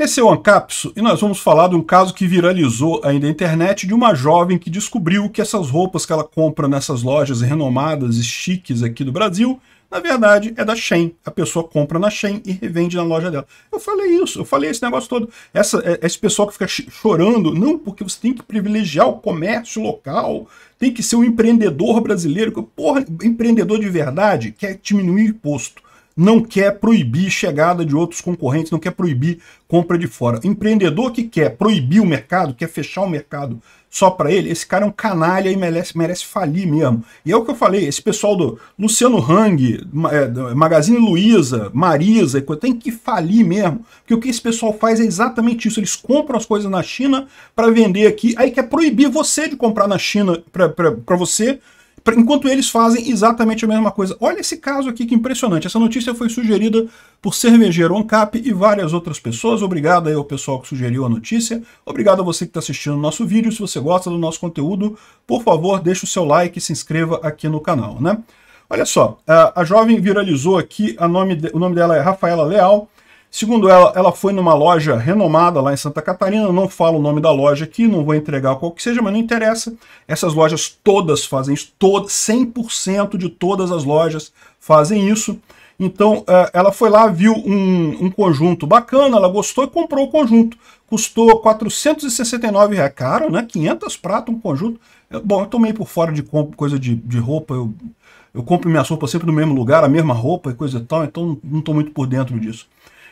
Esse é o Ancapso e nós vamos falar de um caso que viralizou ainda a internet de uma jovem que descobriu que essas roupas que ela compra nessas lojas renomadas e chiques aqui do Brasil, na verdade é da Shein. A pessoa compra na Shein e revende na loja dela. Eu falei isso, eu falei esse negócio todo. Essa, é, é, esse pessoal que fica chorando, não, porque você tem que privilegiar o comércio local, tem que ser um empreendedor brasileiro. Porra, empreendedor de verdade quer diminuir imposto não quer proibir chegada de outros concorrentes, não quer proibir compra de fora. Empreendedor que quer proibir o mercado, quer fechar o mercado só para ele, esse cara é um canalha e merece, merece falir mesmo. E é o que eu falei, esse pessoal do Luciano Hang, é, Magazine Luiza, Marisa, tem que falir mesmo. Porque o que esse pessoal faz é exatamente isso, eles compram as coisas na China para vender aqui, aí quer proibir você de comprar na China para você, enquanto eles fazem exatamente a mesma coisa. Olha esse caso aqui que impressionante. Essa notícia foi sugerida por Cervejeiro Oncap e várias outras pessoas. Obrigado aí ao pessoal que sugeriu a notícia. Obrigado a você que está assistindo o nosso vídeo. Se você gosta do nosso conteúdo, por favor, deixe o seu like e se inscreva aqui no canal, né? Olha só, a, jovem viralizou aqui, a nome o nome dela é Rafaela Leal, Segundo ela, ela foi numa loja renomada lá em Santa Catarina, não falo o nome da loja aqui, não vou entregar qual que seja, mas não interessa. Essas lojas todas fazem isso, 100% de todas as lojas fazem isso. Então é, ela foi lá, viu um, um, conjunto bacana, ela gostou e comprou o conjunto. Custou 469 reais, caro, né? 500 prata um conjunto. Eu, bom, eu tomei por fora de coisa de, de roupa, eu, eu compro minha roupa sempre no mesmo lugar, a mesma roupa e coisa e tal, então não estou muito por dentro disso.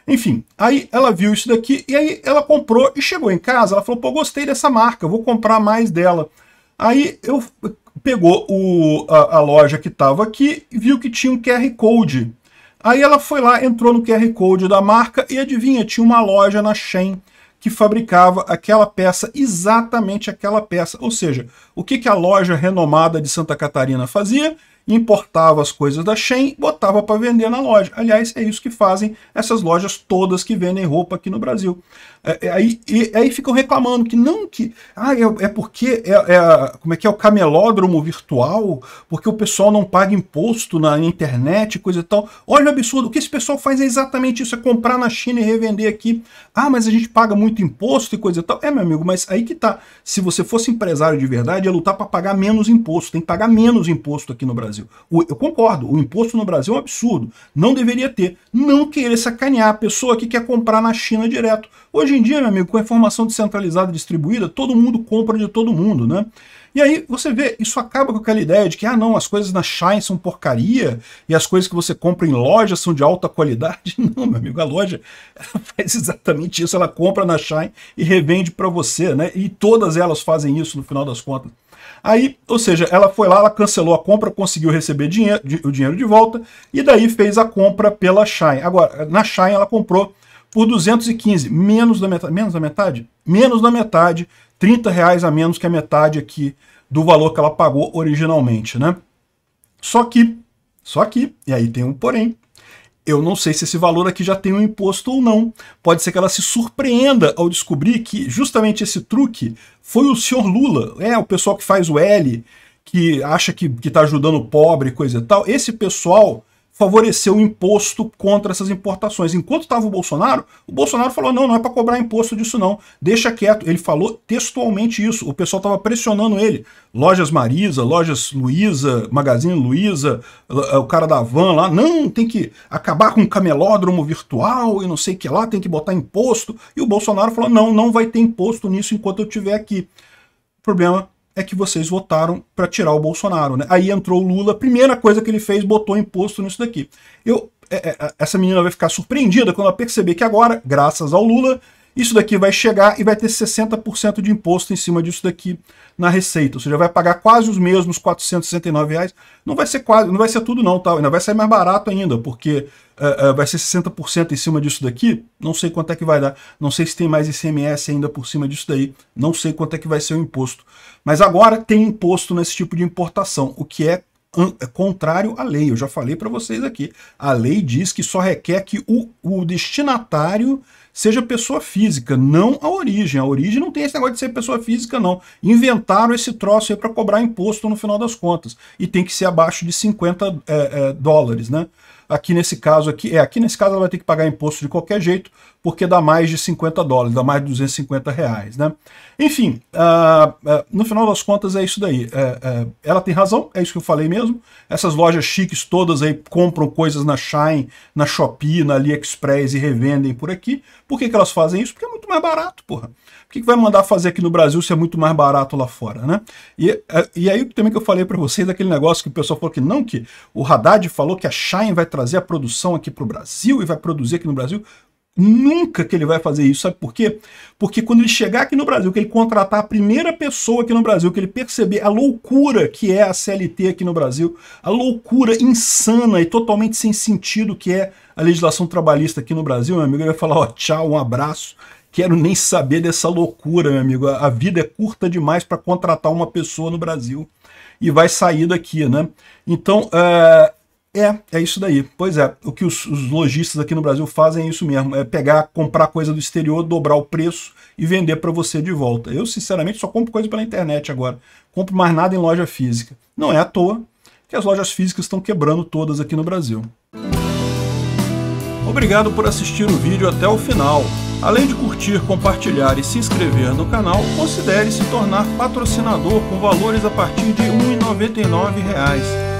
Enfim, aí ela viu isso daqui e aí ela comprou e chegou em casa. Ela falou: pô, gostei dessa marca, vou comprar mais dela. Aí eu pegou o, a, a loja que estava aqui e viu que tinha um QR Code. Aí ela foi lá, entrou no QR Code da marca e adivinha, tinha uma loja na Shen que fabricava aquela peça, exatamente aquela peça. Ou seja, o que, que a loja renomada de Santa Catarina fazia? importava as coisas da Shein, botava para vender na loja. Aliás, é isso que fazem essas lojas todas que vendem roupa aqui no Brasil. É, é, aí, é, aí ficam reclamando que não que ah, é, é porque é, é como é que é o camelódromo virtual, porque o pessoal não paga imposto na internet, coisa e tal. Olha o absurdo, o que esse pessoal faz é exatamente isso, é comprar na China e revender aqui. Ah, mas a gente paga muito imposto e coisa e tal. É, meu amigo, mas aí que tá. Se você fosse empresário de verdade, ia lutar para pagar menos imposto, tem que pagar menos imposto aqui no Brasil. Brasil. eu concordo, o imposto no Brasil é um absurdo. Não deveria ter. Não querer sacanear a pessoa que quer comprar na China direto. Hoje em dia, meu amigo, com a informação descentralizada e distribuída, todo mundo compra de todo mundo, né? E aí você vê, isso acaba com aquela ideia de que, ah não, as coisas na Shine são porcaria e as coisas que você compra em loja são de alta qualidade. Não, meu amigo, a loja faz exatamente isso, ela compra na Shine e revende para você, né? E todas elas fazem isso no final das contas. Aí, ou seja, ela foi lá, ela cancelou a compra, conseguiu receber dinheiro, o dinheiro de volta e daí fez a compra pela Shine. Agora, na Shine ela comprou por 215, menos da metade, menos da metade? Menos da metade, 30 reais a menos que a metade aqui do valor que ela pagou originalmente, né? Só que, só que, e aí tem um porém, eu não sei se esse valor aqui já tem um imposto ou não. Pode ser que ela se surpreenda ao descobrir que justamente esse truque foi o senhor Lula, é o pessoal que faz o L, que acha que está ajudando o pobre, coisa e tal. Esse pessoal favoreceu o imposto contra essas importações. Enquanto estava o Bolsonaro, o Bolsonaro falou, não, não é para cobrar imposto disso não, deixa quieto. Ele falou textualmente isso, o pessoal estava pressionando ele. Lojas Marisa, Lojas Luiza, Magazine Luiza, o cara da van lá, não, tem que acabar com o camelódromo virtual e não sei o que lá, tem que botar imposto. E o Bolsonaro falou, não, não vai ter imposto nisso enquanto eu estiver aqui. O problema é que vocês votaram para tirar o Bolsonaro. Né? Aí entrou o Lula, a primeira coisa que ele fez, botou imposto nisso daqui. Eu, é, é, essa menina vai ficar surpreendida quando ela perceber que agora, graças ao Lula, isso daqui vai chegar e vai ter 60% de imposto em cima disso daqui na receita. Ou seja, vai pagar quase os mesmos 469 reais. Não vai ser quase, não vai ser tudo não, tá? Ainda vai sair mais barato ainda, porque uh, uh, vai ser 60% em cima disso daqui. Não sei quanto é que vai dar. Não sei se tem mais ICMS ainda por cima disso daí. Não sei quanto é que vai ser o imposto. Mas agora tem imposto nesse tipo de importação, o que é é contrário à lei. Eu já falei para vocês aqui. A lei diz que só requer que o, o destinatário seja pessoa física, não a origem. A origem não tem esse negócio de ser pessoa física, não. Inventaram esse troço aí para cobrar imposto no final das contas. E tem que ser abaixo de 50 é, é, dólares, né? Aqui nesse caso aqui, é, aqui nesse caso ela vai ter que pagar imposto de qualquer jeito, porque dá mais de 50 dólares, dá mais de 250 reais, né? Enfim, uh, uh, no final das contas é isso daí. Uh, ela tem razão, é isso que eu falei mesmo. Essas lojas chiques todas aí compram coisas na Shine, na Shopee, na AliExpress e revendem por aqui. Por que, que elas fazem isso? Porque é muito mais barato, porra. o que, que vai mandar fazer aqui no Brasil se é muito mais barato lá fora, né? E, é, e aí também que eu falei para vocês daquele negócio que o pessoal falou que não, que o Haddad falou que a Shine vai trazer a produção aqui para o Brasil e vai produzir aqui no Brasil. Nunca que ele vai fazer isso, sabe por quê? Porque quando ele chegar aqui no Brasil, que ele contratar a primeira pessoa aqui no Brasil, que ele perceber a loucura que é a CLT aqui no Brasil, a loucura insana e totalmente sem sentido que é a legislação trabalhista aqui no Brasil, meu amigo, ele vai falar, ó, oh, tchau, um abraço, quero nem saber dessa loucura, meu amigo, a vida é curta demais para contratar uma pessoa no Brasil e vai sair daqui, né? Então, uh, é, é isso daí. Pois é, o que os, os lojistas aqui no Brasil fazem é isso mesmo, é pegar, comprar coisa do exterior, dobrar o preço e vender para você de volta. Eu, sinceramente, só compro coisa pela internet agora. Compro mais nada em loja física. Não é à toa que as lojas físicas estão quebrando todas aqui no Brasil. Obrigado por assistir o vídeo até o final. Além de curtir, compartilhar e se inscrever no canal, considere se tornar patrocinador com valores a partir de R$ 1,99